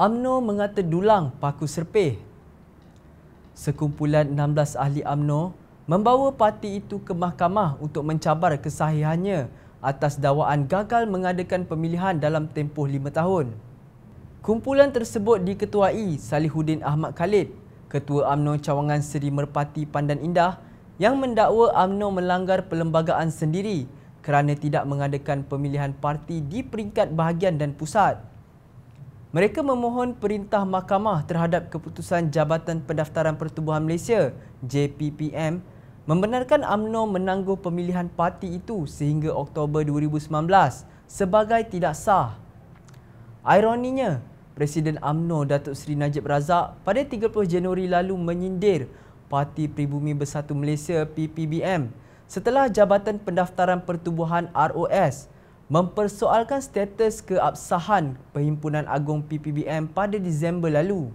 UMNO mengata dulang paku serpih. Sekumpulan 16 ahli UMNO membawa parti itu ke mahkamah untuk mencabar kesahihannya atas dakwaan gagal mengadakan pemilihan dalam tempoh 5 tahun. Kumpulan tersebut diketuai Salihuddin Ahmad Khalid, Ketua UMNO Cawangan Seri Merpati Pandan Indah yang mendakwa UMNO melanggar perlembagaan sendiri kerana tidak mengadakan pemilihan parti di peringkat bahagian dan pusat. Mereka memohon perintah mahkamah terhadap keputusan Jabatan Pendaftaran Pertubuhan Malaysia JPPM membenarkan AMNO menangguh pemilihan parti itu sehingga Oktober 2019 sebagai tidak sah. Ironinya, Presiden AMNO Datuk Seri Najib Razak pada 30 Januari lalu menyindir Parti Pribumi Bersatu Malaysia PPBM setelah Jabatan Pendaftaran Pertubuhan ROS mempersoalkan status keabsahan Perhimpunan Agung PPBM pada Disember lalu.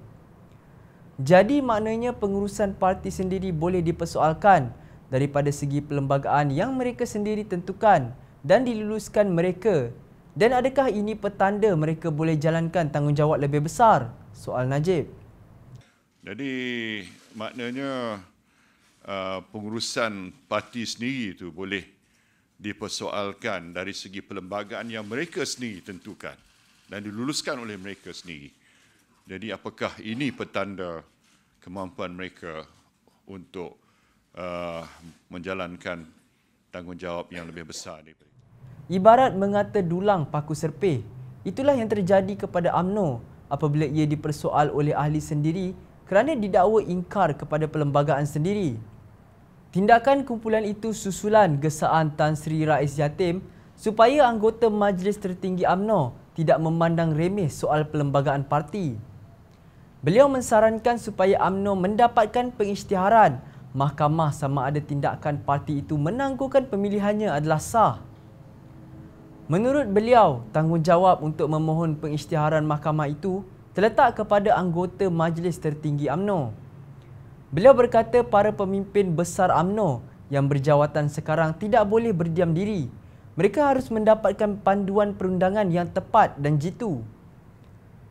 Jadi maknanya pengurusan parti sendiri boleh dipersoalkan daripada segi perlembagaan yang mereka sendiri tentukan dan diluluskan mereka. Dan adakah ini petanda mereka boleh jalankan tanggungjawab lebih besar? Soal Najib. Jadi maknanya uh, pengurusan parti sendiri itu boleh dipersoalkan dari segi perlembagaan yang mereka sendiri tentukan dan diluluskan oleh mereka sendiri. Jadi apakah ini petanda kemampuan mereka untuk uh, menjalankan tanggungjawab yang lebih besar daripada itu? Ibarat mengata dulang paku serpih, itulah yang terjadi kepada AMNO apabila ia dipersoal oleh ahli sendiri kerana didakwa ingkar kepada perlembagaan sendiri. Tindakan kumpulan itu susulan gesaan Tan Sri Rais Yatim supaya anggota Majlis Tertinggi AMNO tidak memandang remeh soal pelembagaan parti. Beliau mensarankan supaya AMNO mendapatkan pengisytiharan mahkamah sama ada tindakan parti itu menangguhkan pemilihannya adalah sah. Menurut beliau, tanggungjawab untuk memohon pengisytiharan mahkamah itu terletak kepada anggota Majlis Tertinggi AMNO. Beliau berkata para pemimpin besar AMNO yang berjawatan sekarang tidak boleh berdiam diri. Mereka harus mendapatkan panduan perundangan yang tepat dan jitu.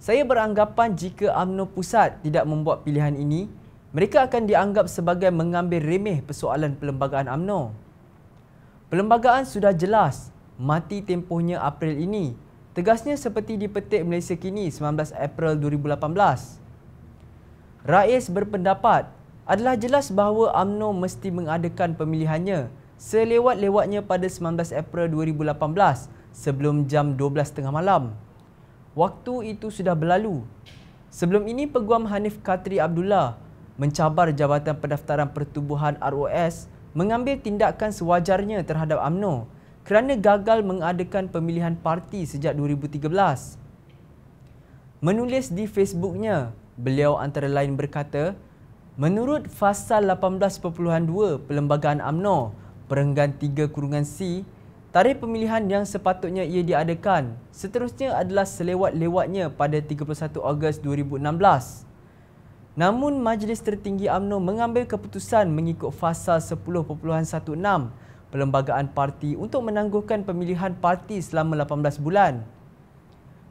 Saya beranggapan jika AMNO Pusat tidak membuat pilihan ini, mereka akan dianggap sebagai mengambil remeh persoalan perlembagaan AMNO. Perlembagaan sudah jelas mati tempohnya April ini, tegasnya seperti di petik Malaysia Kini 19 April 2018. Rais berpendapat adalah jelas bahawa AMNO mesti mengadakan pemilihannya selewat-lewatnya pada 19 April 2018 sebelum jam 12.30 malam. Waktu itu sudah berlalu. Sebelum ini Peguam Hanif Katri Abdullah mencabar Jabatan Pendaftaran Pertubuhan ROS mengambil tindakan sewajarnya terhadap AMNO kerana gagal mengadakan pemilihan parti sejak 2013. Menulis di Facebooknya, beliau antara lain berkata, Menurut Fasal 18.2 Perlembagaan AMNO Perenggan 3 Kurungan C Tarikh pemilihan yang sepatutnya ia diadakan seterusnya adalah selewat-lewatnya pada 31 Ogos 2016. Namun Majlis Tertinggi AMNO mengambil keputusan mengikut fasa 10.16 Perlembagaan Parti untuk menangguhkan pemilihan parti selama 18 bulan.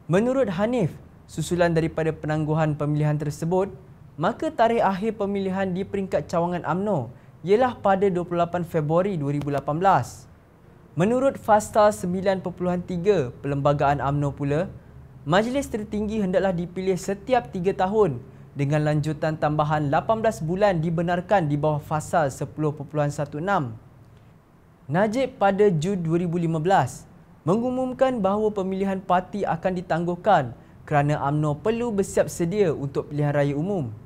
Menurut Hanif, susulan daripada penangguhan pemilihan tersebut, maka tarikh akhir pemilihan di peringkat cawangan AMNO ialah pada 28 Februari 2018. Menurut Fasta 9.3 Perlembagaan AMNO pula, majlis tertinggi hendaklah dipilih setiap 3 tahun dengan lanjutan tambahan 18 bulan dibenarkan di bawah Fasta 10.16. Najib pada Jun 2015 mengumumkan bahawa pemilihan parti akan ditangguhkan kerana AMNO perlu bersiap sedia untuk pilihan raya umum.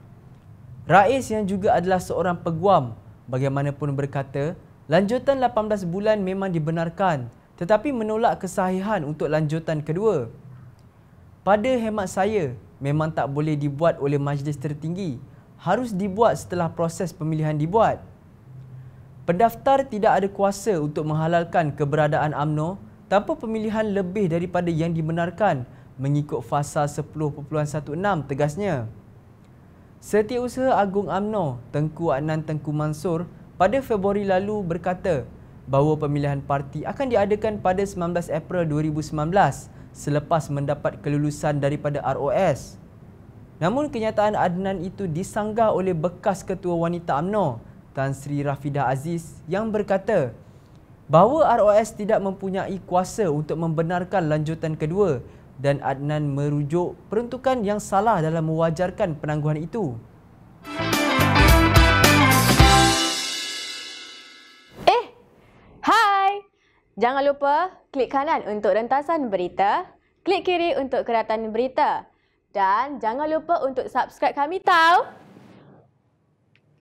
Rais yang juga adalah seorang peguam bagaimanapun berkata, lanjutan 18 bulan memang dibenarkan tetapi menolak kesahihan untuk lanjutan kedua. Pada hemat saya, memang tak boleh dibuat oleh majlis tertinggi. Harus dibuat setelah proses pemilihan dibuat. Pendaftar tidak ada kuasa untuk menghalalkan keberadaan AMNO tanpa pemilihan lebih daripada yang dibenarkan mengikut fasa 10.16 tegasnya. Setiausaha Agung AMNO Tengku Adnan Tengku Mansor, pada Februari lalu berkata bahawa pemilihan parti akan diadakan pada 19 April 2019 selepas mendapat kelulusan daripada ROS. Namun kenyataan Adnan itu disanggah oleh bekas ketua wanita AMNO Tan Sri Rafidah Aziz yang berkata bahawa ROS tidak mempunyai kuasa untuk membenarkan lanjutan kedua dan Adnan merujuk peruntukan yang salah dalam mewajarkan penangguhan itu. Eh, hai! Jangan lupa klik kanan untuk rentasan berita, klik kiri untuk keratan berita dan jangan lupa untuk subscribe kami tau!